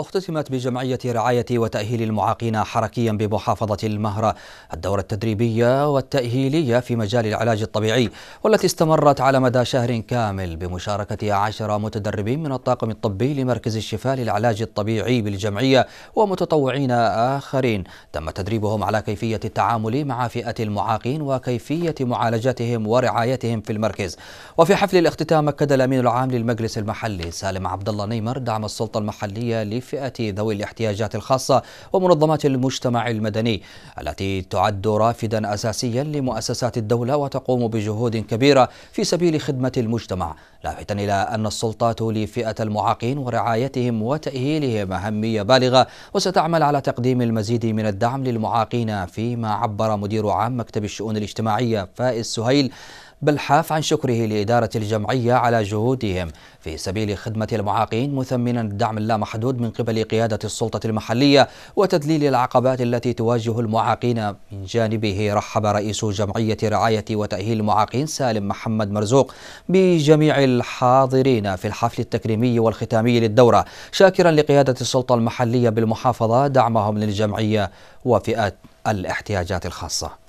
اختتمت بجمعية رعاية وتأهيل المعاقين حركيا بمحافظة المهرة الدورة التدريبية والتأهيلية في مجال العلاج الطبيعي والتي استمرت على مدى شهر كامل بمشاركة عشر متدربين من الطاقم الطبي لمركز الشفاء للعلاج الطبيعي بالجمعية ومتطوعين آخرين تم تدريبهم على كيفية التعامل مع فئة المعاقين وكيفية معالجتهم ورعايتهم في المركز وفي حفل الاختتام أكد الأمين العام للمجلس المحلي سالم عبد الله نيمر دعم السلطة المحلية فئة ذوي الاحتياجات الخاصة ومنظمات المجتمع المدني التي تعد رافدا أساسيا لمؤسسات الدولة وتقوم بجهود كبيرة في سبيل خدمة المجتمع لافتا إلى أن السلطات لفئة المعاقين ورعايتهم وتأهيلهم أهمية بالغة وستعمل على تقديم المزيد من الدعم للمعاقين فيما عبر مدير عام مكتب الشؤون الاجتماعية فائز سهيل بل حاف عن شكره لإدارة الجمعية على جهودهم في سبيل خدمة المعاقين مثمنا الدعم اللامحدود من قبل قيادة السلطة المحلية وتذليل العقبات التي تواجه المعاقين من جانبه رحب رئيس جمعية رعاية وتأهيل المعاقين سالم محمد مرزوق بجميع الحاضرين في الحفل التكريمي والختامي للدورة شاكرا لقيادة السلطة المحلية بالمحافظة دعمهم للجمعية وفئات الاحتياجات الخاصه